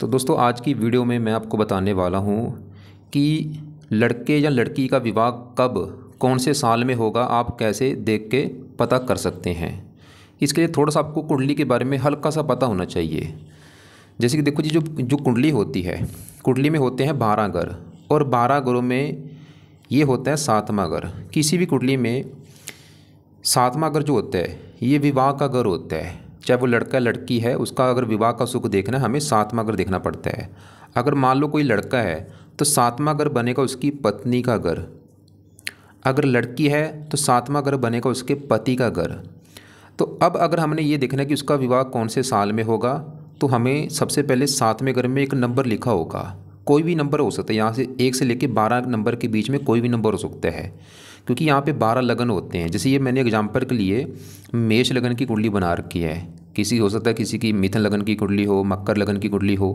तो दोस्तों आज की वीडियो में मैं आपको बताने वाला हूँ कि लड़के या लड़की का विवाह कब कौन से साल में होगा आप कैसे देख के पता कर सकते हैं इसके लिए थोड़ा सा आपको कुंडली के बारे में हल्का सा पता होना चाहिए जैसे कि देखो जी जो जो कुंडली होती है कुंडली में होते हैं बारह घर और बारह घरों में ये होता है सातवा घर किसी भी कुंडली में सातवा घर जो होता है ये विवाह का घर होता है चाहे वो लड़का लड़की है उसका अगर विवाह का सुख देखना हमें सातवा घर देखना पड़ता है अगर मान लो कोई लड़का है तो सातवा घर बनेगा उसकी पत्नी का घर अगर लड़की है तो सातवा घर बनेगा उसके पति का घर तो अब अगर हमने ये देखना है कि उसका विवाह कौन से साल में होगा तो हमें सबसे पहले सातवें घर में एक नंबर लिखा होगा कोई भी नंबर हो सकता है यहाँ से एक से लेकर बारह नंबर के बीच में कोई भी नंबर हो सकता है क्योंकि यहाँ पे बारह लगन होते हैं जैसे ये मैंने एग्जाम्पल के लिए मेष लगन की कुंडली बना रखी है किसी हो सकता है किसी की मिथन लगन की कुंडली हो मकर लगन की कुंडली हो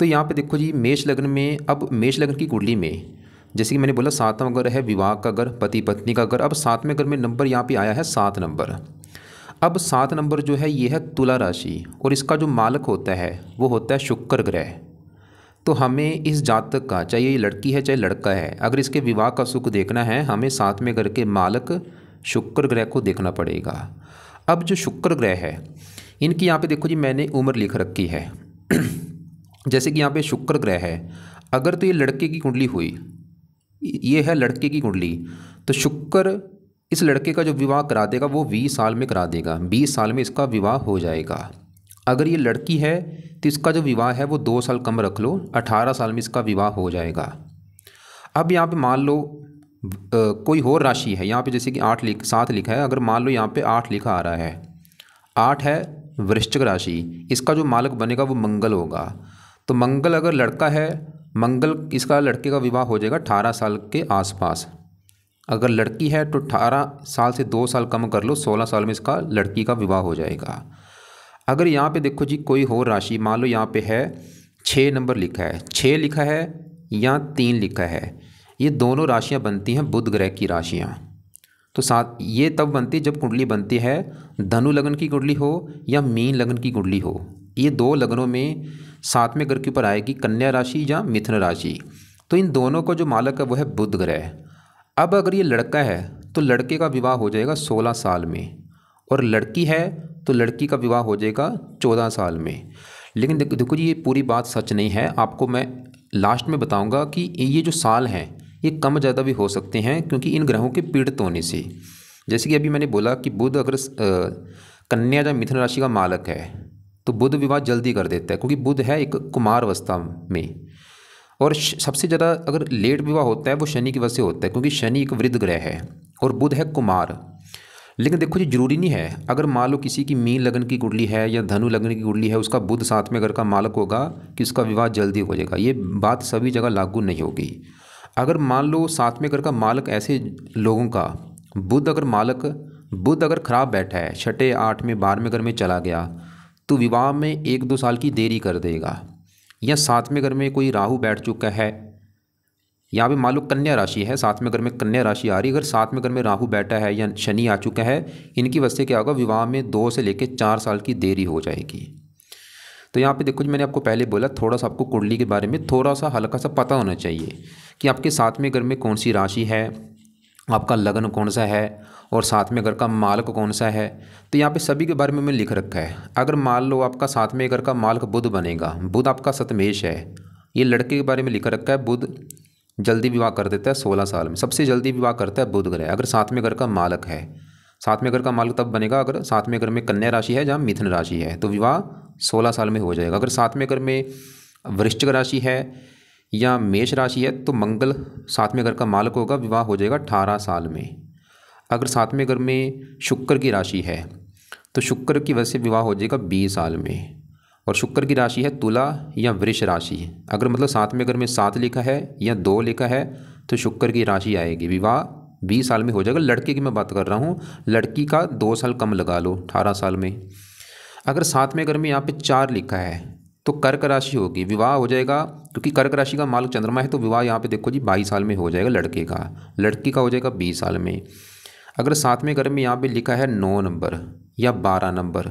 तो यहाँ पे देखो जी मेष लगन में अब मेष लगन की कुंडली में जैसे कि मैंने बोला सातवां घर है विवाह का घर पति पत्नी का घर अब सातवें घर में नंबर यहाँ पर आया है सात नंबर अब सात नंबर जो है ये है तुला राशि और इसका जो मालक होता है वो होता है शुक्र ग्रह तो हमें इस जातक का चाहे ये लड़की है चाहे लड़का है अगर इसके विवाह का सुख देखना है हमें साथ में घर के मालक शुक्र ग्रह को देखना पड़ेगा अब जो शुक्र ग्रह है इनकी यहाँ पे देखो जी मैंने उम्र लिख रखी है जैसे कि यहाँ पे शुक्र ग्रह है अगर तो ये लड़के की कुंडली हुई ये है लड़के की कुंडली तो शुक्र इस लड़के का जो विवाह करा देगा वो बीस साल में करा देगा बीस साल में इसका विवाह हो जाएगा अगर ये लड़की है तो इसका जो विवाह है वो दो साल कम रख लो अठारह साल में इसका विवाह हो जाएगा अब यहाँ पे मान लो आ, कोई और राशि है यहाँ पे जैसे कि आठ लिख सात लिखा है अगर मान लो यहाँ पे आठ लिखा आ रहा है आठ है वृश्चिक राशि इसका जो मालक बनेगा वो मंगल होगा तो मंगल अगर लड़का है मंगल इसका लड़के का विवाह हो जाएगा अठारह साल के आसपास अगर लड़की है तो अठारह साल से दो साल कम कर लो सोलह साल में इसका लड़की का विवाह हो जाएगा अगर यहाँ पे देखो जी कोई हो राशि मान लो यहाँ पे है छः नंबर लिखा है छः लिखा है या तीन लिखा है ये दोनों राशियाँ बनती हैं बुध ग्रह की राशियाँ तो साथ ये तब बनती है जब कुंडली बनती है धनु लगन की कुंडली हो या मीन लगन की कुंडली हो ये दो लगनों में साथ में घर के ऊपर आएगी कन्या राशि या मिथुन राशि तो इन दोनों का जो मालक है वो है बुध ग्रह अब अगर ये लड़का है तो लड़के का विवाह हो जाएगा सोलह साल में और लड़की है तो लड़की का विवाह हो जाएगा चौदह साल में लेकिन देखो देखो जी ये पूरी बात सच नहीं है आपको मैं लास्ट में बताऊंगा कि ये जो साल हैं ये कम ज़्यादा भी हो सकते हैं क्योंकि इन ग्रहों के पीड़ित होने से जैसे कि अभी मैंने बोला कि बुध अगर कन्या या मिथुन राशि का मालक है तो बुध विवाह जल्दी कर देता है क्योंकि बुध है एक कुमार अवस्था में और सबसे ज़्यादा अगर लेट विवाह होता है वो शनि की वजह से होता है क्योंकि शनि एक वृद्ध ग्रह है और बुध है कुमार लेकिन देखो जी जरूरी नहीं है अगर मान लो किसी की मीन लगन की कुंडली है या धनु लगन की कुंडली है उसका बुद्ध साथ में घर का मालक होगा कि उसका विवाह जल्दी हो जाएगा ये बात सभी जगह लागू नहीं होगी अगर मान लो साथ में घर का मालक ऐसे लोगों का बुद्ध अगर मालक बुद्ध अगर खराब बैठा है छठे आठ में बारहवें घर में चला गया तो विवाह में एक दो साल की देरी कर देगा या सातवें घर में कोई राहु बैठ चुका है यहाँ पे लो कन्या राशि है साथ में घर में कन्या राशि आ रही है अगर में घर में राहु बैठा है या शनि आ चुका है इनकी वजह से क्या होगा विवाह में दो से लेकर चार साल की देरी हो जाएगी तो यहाँ पे देखो जी मैंने आपको पहले बोला थोड़ा सा आपको कुंडली के बारे में थोड़ा सा हल्का सा पता होना चाहिए कि आपके साथ में घर में कौन सी राशि है आपका लगन कौन सा है और साथ में घर का मालक कौन सा है तो यहाँ पे सभी के बारे में मैं लिख रखा है अगर मान लो आपका साथ में घर का मालक बुध बनेगा बुध आपका सतमेश है ये लड़के के बारे में लिख रखा है बुध जल्दी विवाह कर देता है सोलह साल में सबसे जल्दी विवाह करता है बुध ग्रह अगर सातवें घर का मालक है सातवें घर का मालक तब बनेगा अगर सातवें घर में कन्या राशि है या मिथुन राशि है तो विवाह सोलह साल में हो जाएगा अगर सातवें घर में वृश्चिक राशि है या मेष राशि है तो मंगल सातवें घर का मालक होगा विवाह हो जाएगा अठारह साल में अगर सातवें घर में शुक्र की राशि है तो शुक्र की वजह से विवाह हो जाएगा बीस साल में और शुक्र की राशि है तुला या वृष राशि अगर मतलब साथ में अगर मैं सात लिखा है या दो लिखा है तो शुक्र की राशि आएगी विवाह बीस साल में हो जाएगा लड़के की मैं बात कर रहा हूँ लड़की का दो साल कम लगा लो अठारह साल में अगर साथ में अगर मैं यहाँ पे चार लिखा है तो कर्क राशि होगी विवाह हो जाएगा क्योंकि कर्क राशि का मालक चंद्रमा है तो विवाह यहाँ पे देखो जी बाईस साल में हो जाएगा लड़के का लड़की का हो जाएगा बीस साल में अगर साथ में यहाँ पे लिखा है नौ नंबर या बारह नंबर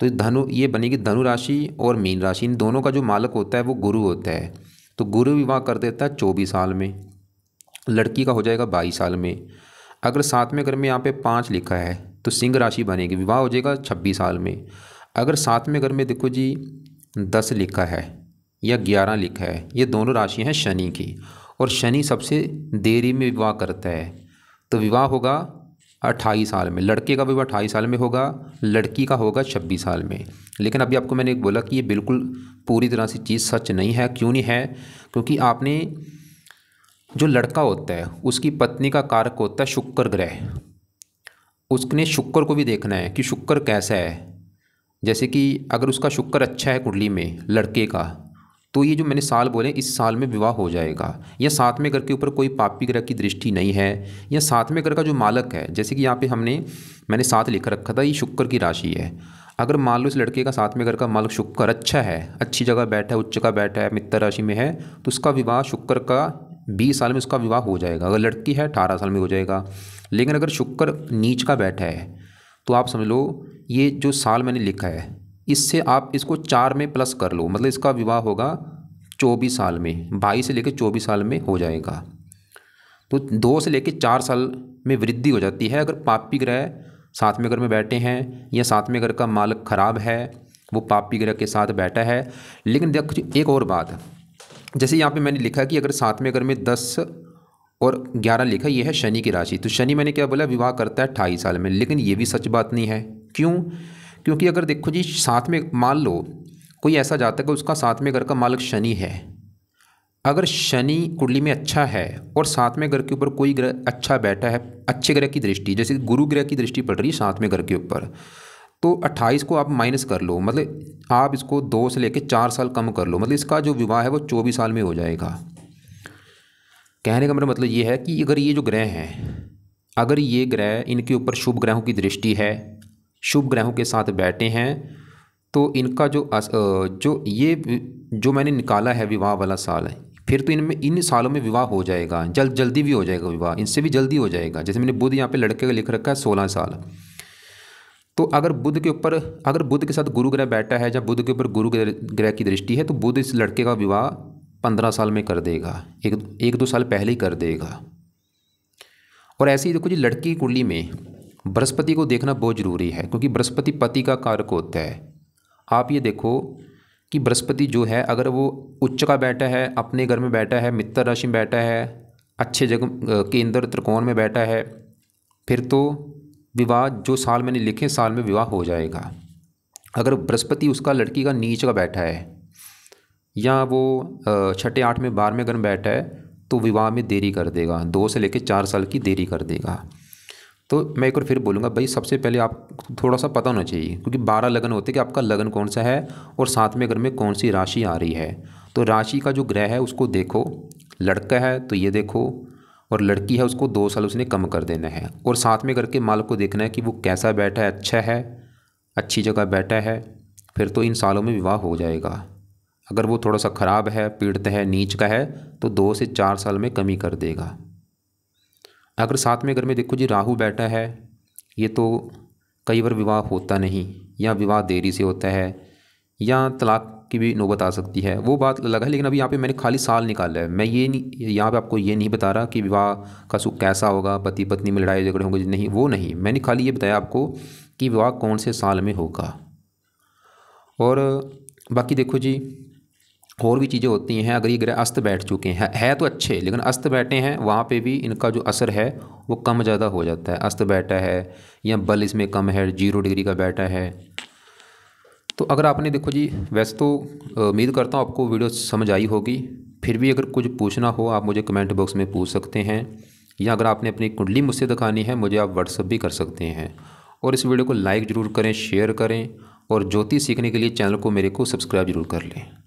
तो धनु ये बनेगी धनु राशि और मीन राशि इन दोनों का जो मालक होता है वो गुरु होता है तो गुरु विवाह कर देता है चौबीस साल में लड़की का हो जाएगा बाईस साल में अगर सातवें घर में यहाँ पे पाँच लिखा है तो सिंह राशि बनेगी विवाह हो जाएगा छब्बीस साल में अगर सातवें घर में देखो जी दस लिखा है या ग्यारह लिखा है ये दोनों राशियाँ हैं शनि की और शनि सबसे देरी में विवाह करता है तो विवाह होगा अट्ठाईस साल में लड़के का भी वो अट्ठाईस साल में होगा लड़की का होगा छब्बीस साल में लेकिन अभी आपको मैंने एक बोला कि ये बिल्कुल पूरी तरह से चीज़ सच नहीं है क्यों नहीं है क्योंकि आपने जो लड़का होता है उसकी पत्नी का कारक होता है शुक्र ग्रह उसने शुक्र को भी देखना है कि शुक्र कैसा है जैसे कि अगर उसका शुक्र अच्छा है कुंडली में लड़के का तो ये जो मैंने साल बोले इस साल में विवाह हो जाएगा या सातवें घर के ऊपर कोई पापी ग्रह की दृष्टि नहीं है या सातवें घर का जो मालक है जैसे कि यहाँ पे हमने मैंने साथ लिख रखा था ये शुक्र की राशि है अगर मान लो इस लड़के का सातवें घर का मालक शुक्र अच्छा है अच्छी जगह बैठा है उच्च का बैठा है मित्र राशि में है तो उसका विवाह शुक्र का बीस साल में उसका विवाह हो जाएगा अगर लड़की है अठारह साल में हो जाएगा लेकिन अगर शुक्र नीच का बैठा है तो आप समझ लो ये जो साल मैंने लिखा है इससे आप इसको चार में प्लस कर लो मतलब इसका विवाह होगा चौबीस साल में बाईस से लेकर चौबीस साल में हो जाएगा तो दो से लेकर चार साल में वृद्धि हो जाती है अगर पापी ग्रह साथ में घर में बैठे हैं या साथ में घर का मालक खराब है वो पापी ग्रह के साथ बैठा है लेकिन देख एक और बात जैसे यहाँ पे मैंने लिखा कि अगर सातवें घर में दस और ग्यारह लिखा यह है शनि की राशि तो शनि मैंने क्या बोला विवाह करता है अट्ठाईस साल में लेकिन ये भी सच बात नहीं है क्यों क्योंकि अगर देखो जी साथ में मान लो कोई ऐसा जातक है उसका साथ में घर का मालक शनि है अगर शनि कुंडली में अच्छा है और साथ में घर के ऊपर कोई ग्रह अच्छा बैठा है अच्छे ग्रह की दृष्टि जैसे गुरु ग्रह की दृष्टि पड़ रही है साथ में घर के ऊपर तो 28 को आप माइनस कर लो मतलब आप इसको दो से लेकर चार साल कम कर लो मतलब इसका जो विवाह है वो चौबीस साल में हो जाएगा कहने का मेरा मतलब ये है कि अगर ये जो ग्रह हैं अगर ये ग्रह इनके ऊपर शुभ ग्रहों की दृष्टि है शुभ ग्रहों के साथ बैठे हैं तो इनका जो अस, जो ये जो मैंने निकाला है विवाह वाला साल है फिर तो इनमें इन सालों में विवाह हो जाएगा जल्द जल्दी भी हो जाएगा विवाह इनसे भी जल्दी हो जाएगा जैसे मैंने बुध यहाँ पे लड़के का लिख रखा है सोलह साल तो अगर बुद्ध के ऊपर अगर बुद्ध के साथ गुरु ग्रह बैठा है या बुद्ध के ऊपर गुरु ग्रह की दृष्टि है तो बुद्ध इस लड़के का विवाह पंद्रह साल में कर देगा एक एक दो साल पहले ही कर देगा और ऐसे ही देखो जी लड़की कुंडली में बृहस्पति को देखना बहुत ज़रूरी है क्योंकि बृहस्पति पति का कारक होता है आप ये देखो कि बृहस्पति जो है अगर वो उच्च का बैठा है अपने घर में बैठा है मित्र राशि में बैठा है अच्छे जगह के अंदर त्रिकोण में बैठा है फिर तो विवाह जो साल मैंने लिखे साल में विवाह हो जाएगा अगर बृहस्पति उसका लड़की का नीच का बैठा है या वो छठे आठ में बारहवें घर में बैठा है तो विवाह में देरी कर देगा दो से लेकर चार साल की देरी कर देगा तो मैं एक बार फिर बोलूँगा भाई सबसे पहले आप थोड़ा सा पता होना चाहिए क्योंकि बारह लगन होते कि आपका लगन कौन सा है और साथ में घर में कौन सी राशि आ रही है तो राशि का जो ग्रह है उसको देखो लड़का है तो ये देखो और लड़की है उसको दो साल उसने कम कर देना है और साथ में घर के मालक को देखना है कि वो कैसा बैठा है अच्छा है अच्छी जगह बैठा है फिर तो इन सालों में विवाह हो जाएगा अगर वो थोड़ा सा ख़राब है पीड़ित है नीच का है तो दो से चार साल में कमी कर देगा अगर साथ में घर में देखो जी राहु बैठा है ये तो कई बार विवाह होता नहीं या विवाह देरी से होता है या तलाक की भी नौबत आ सकती है वो बात अलग है लेकिन अभी यहाँ पे मैंने खाली साल निकाला है मैं ये नहीं यहाँ पे आपको ये नहीं बता रहा कि विवाह का सुख कैसा होगा पति पत्नी में लड़ाई झगड़े होंगे नहीं वो नहीं मैंने खाली ये बताया आपको कि विवाह कौन से साल में होगा और बाकी देखो जी और भी चीज़ें होती हैं अगर ये ग्रह अस्त बैठ चुके हैं है तो अच्छे लेकिन अस्त बैठे हैं वहाँ पे भी इनका जो असर है वो कम ज़्यादा हो जाता है अस्त बैठा है या बल इसमें कम है जीरो डिग्री का बैठा है तो अगर आपने देखो जी वैसे तो उम्मीद करता हूँ आपको वीडियो समझ आई होगी फिर भी अगर कुछ पूछना हो आप मुझे कमेंट बॉक्स में पूछ सकते हैं या अगर आपने अपनी कुंडली मुझसे दिखानी है मुझे आप व्हाट्सअप भी कर सकते हैं और इस वीडियो को लाइक ज़रूर करें शेयर करें और ज्योतिष सीखने के लिए चैनल को मेरे को सब्सक्राइब जरूर कर लें